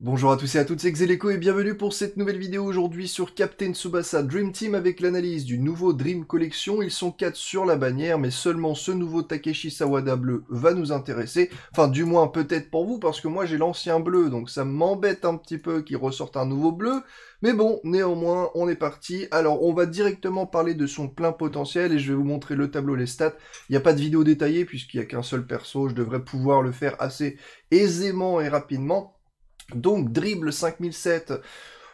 Bonjour à tous et à toutes, c'est Xeleco et bienvenue pour cette nouvelle vidéo aujourd'hui sur Captain Tsubasa Dream Team avec l'analyse du nouveau Dream Collection. Ils sont 4 sur la bannière, mais seulement ce nouveau Takeshi Sawada bleu va nous intéresser. Enfin, du moins peut-être pour vous, parce que moi j'ai l'ancien bleu, donc ça m'embête un petit peu qu'il ressorte un nouveau bleu. Mais bon, néanmoins, on est parti. Alors, on va directement parler de son plein potentiel et je vais vous montrer le tableau, les stats. Il n'y a pas de vidéo détaillée puisqu'il n'y a qu'un seul perso, je devrais pouvoir le faire assez aisément et rapidement. Donc dribble 5007,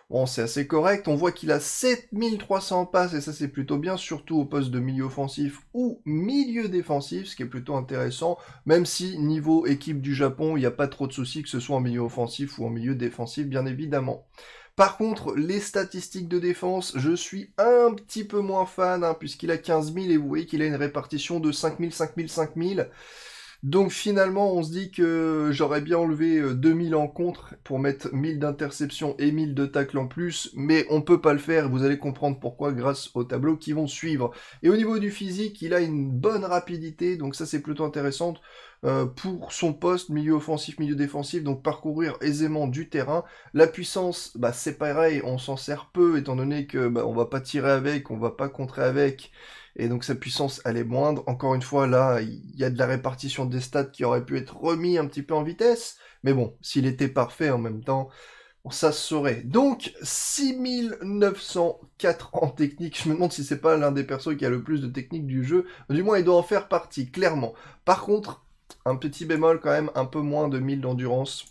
bon c'est assez correct, on voit qu'il a 7300 passes et ça c'est plutôt bien, surtout au poste de milieu offensif ou milieu défensif, ce qui est plutôt intéressant, même si niveau équipe du Japon, il n'y a pas trop de soucis que ce soit en milieu offensif ou en milieu défensif bien évidemment. Par contre, les statistiques de défense, je suis un petit peu moins fan, hein, puisqu'il a 15 000 et vous voyez qu'il a une répartition de 5000, 5000, 5000, donc finalement, on se dit que j'aurais bien enlevé 2000 euh, en contre pour mettre 1000 d'interceptions et 1000 de tacles en plus, mais on peut pas le faire, vous allez comprendre pourquoi grâce aux tableaux qui vont suivre. Et au niveau du physique, il a une bonne rapidité, donc ça c'est plutôt intéressant. Euh, pour son poste, milieu offensif, milieu défensif, donc parcourir aisément du terrain. La puissance, bah, c'est pareil, on s'en sert peu, étant donné que bah, on va pas tirer avec, on va pas contrer avec, et donc sa puissance, elle est moindre. Encore une fois, là, il y a de la répartition des stats qui aurait pu être remis un petit peu en vitesse, mais bon, s'il était parfait en même temps, ça se saurait. Donc, 6904 en technique. Je me demande si c'est pas l'un des persos qui a le plus de technique du jeu. Du moins, il doit en faire partie, clairement. Par contre, un petit bémol quand même, un peu moins de 1000 d'endurance.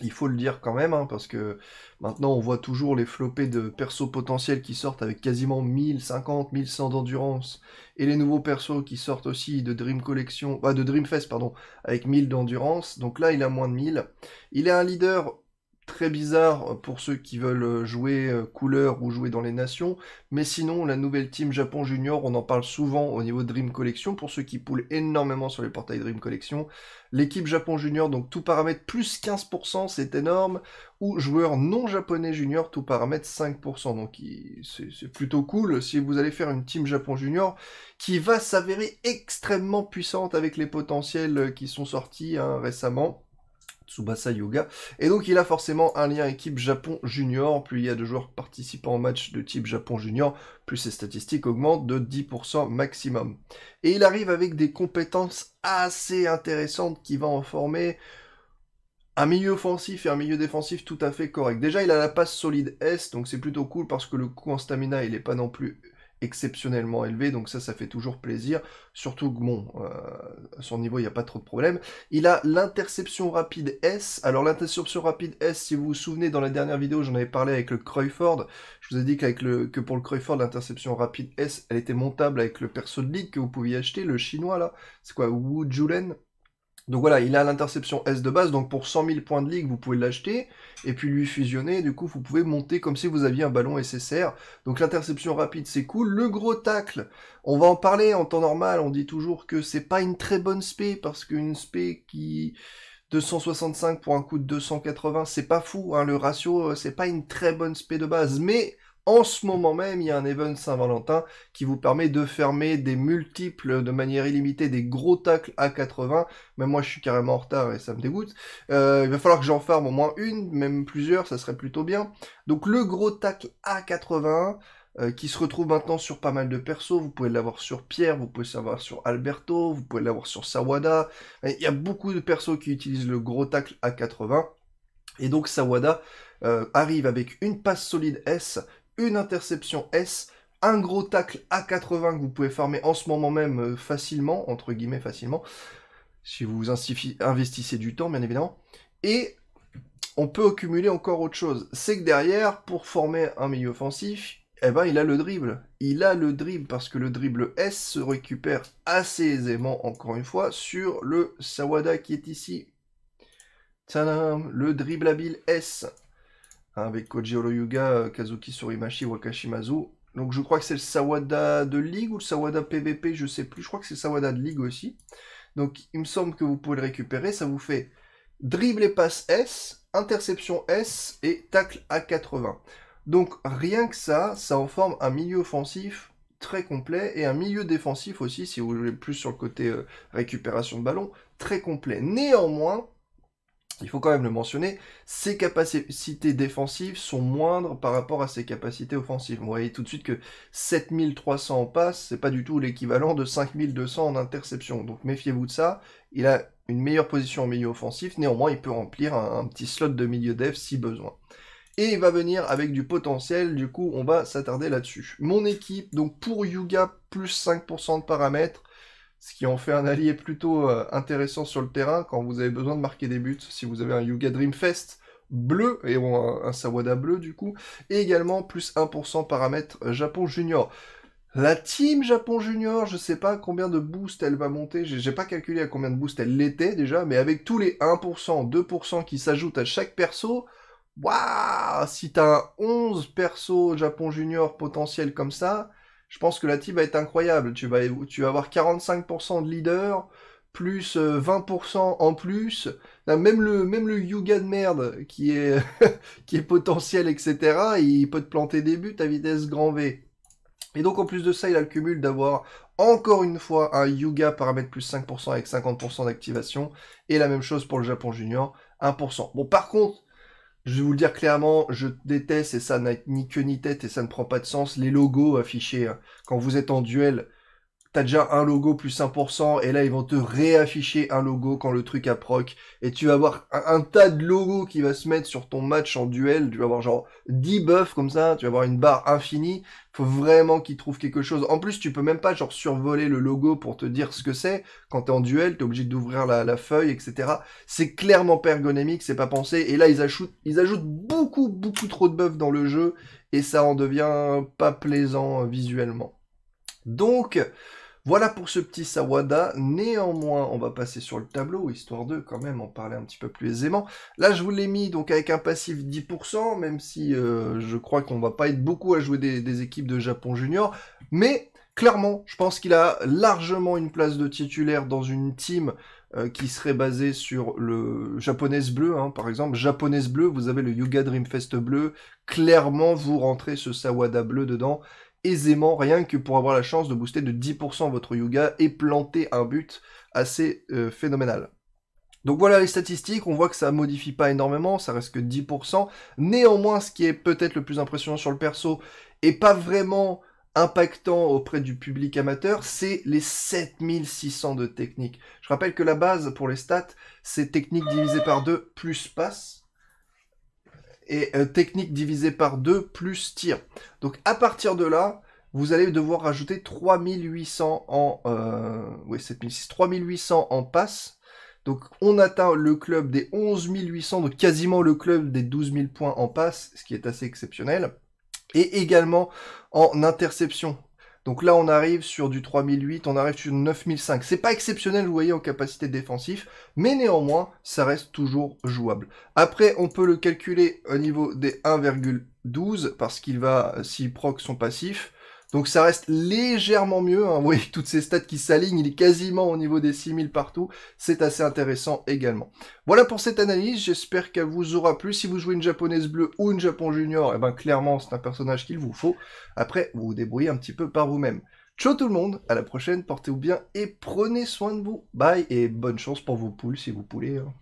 Il faut le dire quand même, hein, parce que maintenant on voit toujours les flopés de persos potentiels qui sortent avec quasiment 1050, 1100 d'endurance, et les nouveaux persos qui sortent aussi de Dream Collection, bah de Dream Fest, pardon, avec 1000 d'endurance. Donc là il a moins de 1000. Il est un leader très bizarre pour ceux qui veulent euh, jouer euh, couleur ou jouer dans les nations. Mais sinon, la nouvelle Team Japon Junior, on en parle souvent au niveau Dream Collection. Pour ceux qui poulent énormément sur les portails Dream Collection, l'équipe Japon Junior, donc tout paramètre plus 15%, c'est énorme. Ou joueur non japonais junior, tout paramètre 5%. Donc c'est plutôt cool si vous allez faire une Team Japon Junior qui va s'avérer extrêmement puissante avec les potentiels euh, qui sont sortis hein, récemment. Tsubasa Yoga. Et donc il a forcément un lien équipe Japon junior. Plus il y a de joueurs participants au match de type Japon junior, plus ses statistiques augmentent de 10% maximum. Et il arrive avec des compétences assez intéressantes qui vont en former un milieu offensif et un milieu défensif tout à fait correct. Déjà, il a la passe solide S, donc c'est plutôt cool parce que le coup en stamina, il n'est pas non plus exceptionnellement élevé, donc ça, ça fait toujours plaisir. Surtout que, bon, euh, à son niveau, il n'y a pas trop de problème. Il a l'interception rapide S. Alors, l'interception rapide S, si vous vous souvenez, dans la dernière vidéo, j'en avais parlé avec le Cruyford. Je vous ai dit qu'avec le, que pour le Cruyford, l'interception rapide S, elle était montable avec le perso de ligue que vous pouviez acheter, le chinois, là. C'est quoi, Wu Julen donc voilà, il a l'interception S de base, donc pour 100 000 points de ligue, vous pouvez l'acheter, et puis lui fusionner, du coup vous pouvez monter comme si vous aviez un ballon SSR. Donc l'interception rapide c'est cool, le gros tacle, on va en parler en temps normal, on dit toujours que c'est pas une très bonne spé, parce qu'une spé qui... 265 pour un coup de 280, c'est pas fou, hein. le ratio, euh, c'est pas une très bonne spé de base, mais en ce moment même, il y a un event Saint-Valentin qui vous permet de fermer des multiples de manière illimitée des gros tacles à 80. Même moi, je suis carrément en retard et ça me dégoûte. Euh, il va falloir que j'en ferme au moins une, même plusieurs, ça serait plutôt bien. Donc le gros tacle à 80 euh, qui se retrouve maintenant sur pas mal de persos. Vous pouvez l'avoir sur Pierre, vous pouvez l'avoir sur Alberto, vous pouvez l'avoir sur Sawada. Il y a beaucoup de persos qui utilisent le gros tacle a 80. Et donc Sawada euh, arrive avec une passe solide S une interception S, un gros tacle à 80 que vous pouvez farmer en ce moment même euh, facilement, entre guillemets facilement, si vous investissez du temps bien évidemment. Et on peut accumuler encore autre chose. C'est que derrière, pour former un milieu offensif, eh ben, il a le dribble. Il a le dribble parce que le dribble S se récupère assez aisément, encore une fois, sur le Sawada qui est ici. Tadam, le dribble habile S. Hein, avec Koji Yuga, euh, Kazuki Surimashi, Wakashimazu. Donc je crois que c'est le Sawada de Ligue ou le Sawada PVP, je sais plus. Je crois que c'est le Sawada de Ligue aussi. Donc il me semble que vous pouvez le récupérer. Ça vous fait dribble et passe S, interception S et tacle à 80. Donc rien que ça, ça en forme un milieu offensif très complet et un milieu défensif aussi, si vous voulez plus sur le côté euh, récupération de ballon, très complet. Néanmoins, il faut quand même le mentionner, ses capacités défensives sont moindres par rapport à ses capacités offensives. Vous voyez tout de suite que 7300 en passe, c'est pas du tout l'équivalent de 5200 en interception. Donc méfiez-vous de ça. Il a une meilleure position en milieu offensif, néanmoins il peut remplir un, petit slot de milieu dev si besoin. Et il va venir avec du potentiel, du coup on va s'attarder là-dessus. Mon équipe, donc pour Yuga, plus 5% de paramètres, ce qui en fait un allié plutôt euh, intéressant sur le terrain quand vous avez besoin de marquer des buts. Si vous avez un Yuga Dream Fest bleu, et un, Sawada bleu du coup, et également plus 1% paramètre Japon Junior. La team Japon Junior, je ne sais pas combien de boost elle va monter, n'ai pas calculé à combien de boost elle l'était déjà, mais avec tous les 1%, 2% qui s'ajoutent à chaque perso, waouh, si t'as un 11 perso Japon Junior potentiel comme ça, je pense que la team va être incroyable. Tu vas, avoir 45% de leader, plus 20% euh, en plus. Même le, même Yuga de merde qui est, qui est potentiel, etc., il peut te planter des buts à vitesse grand V. Et donc en plus de ça, il a le cumul d'avoir encore une fois un Yuga paramètre plus 5% avec 50% d'activation. Et la même chose pour le Japon Junior, 1%. Bon par contre, je vais vous le dire clairement, je déteste et ça n'a ni queue ni tête et ça ne prend pas de sens. Les logos affichés hein, quand vous êtes en duel t'as déjà un logo plus 1%, et là ils vont te réafficher un logo quand le truc approque. et tu vas avoir un, tas de logos qui va se mettre sur ton match en duel, tu vas avoir genre 10 buffs comme ça, tu vas avoir une barre infinie, faut vraiment qu'ils trouvent quelque chose. En plus, tu peux même pas genre survoler le logo pour te dire ce que c'est, quand t'es en duel, t'es obligé d'ouvrir la, feuille, etc. C'est clairement ergonomique, c'est pas pensé, et là ils ajoutent, ils ajoutent beaucoup, beaucoup trop de buffs dans le jeu, et ça en devient pas plaisant euh, visuellement. Donc, voilà pour ce petit Sawada. Néanmoins, on va passer sur le tableau, histoire de quand même en parler un petit peu plus aisément. Là, je vous l'ai mis donc avec un passif 10%, même si euh, je crois qu'on va pas être beaucoup à jouer des, équipes de Japon Junior. Mais clairement, je pense qu'il a largement une place de titulaire dans une team euh, qui serait basée sur le japonaise bleu, hein. par exemple. Japonaise bleu, vous avez le Yuga Fest bleu. Clairement, vous rentrez ce Sawada bleu dedans aisément rien que pour avoir la chance de booster de 10% votre yoga et planter un but assez euh, phénoménal. Donc voilà les statistiques, on voit que ça modifie pas énormément, ça reste que 10%. Néanmoins, ce qui est peut-être le plus impressionnant sur le perso, et pas vraiment impactant auprès du public amateur, c'est les 7600 de techniques. Je rappelle que la base pour les stats, c'est technique divisée par 2 plus passe et technique divisé par 2 plus tir. Donc à partir de là, vous allez devoir rajouter 3800 en... oui, 7600, 3800 en passe. Donc on atteint le club des 11800, donc quasiment le club des 12000 points en passe, ce qui est assez exceptionnel. Et également en interception. Donc là, on arrive sur du 3008, on arrive sur 9005. C'est pas exceptionnel, vous voyez, en capacité défensive, mais néanmoins, ça reste toujours jouable. Après, on peut le calculer au niveau des 1,12 parce qu'il va, euh, s'il proc son passif, donc ça reste légèrement mieux. Hein. Vous voyez toutes ces stats qui s'alignent, il est quasiment au niveau des 6000 partout. C'est assez intéressant également. Voilà pour cette analyse, j'espère qu'elle vous aura plu. Si vous jouez une japonaise bleue ou une japon junior, et eh ben clairement c'est un personnage qu'il vous faut. Après, vous vous débrouillez un petit peu par vous-même. Ciao tout le monde, à la prochaine, portez-vous bien et prenez soin de vous. Bye et bonne chance pour vos poules si vous poulez. Hein.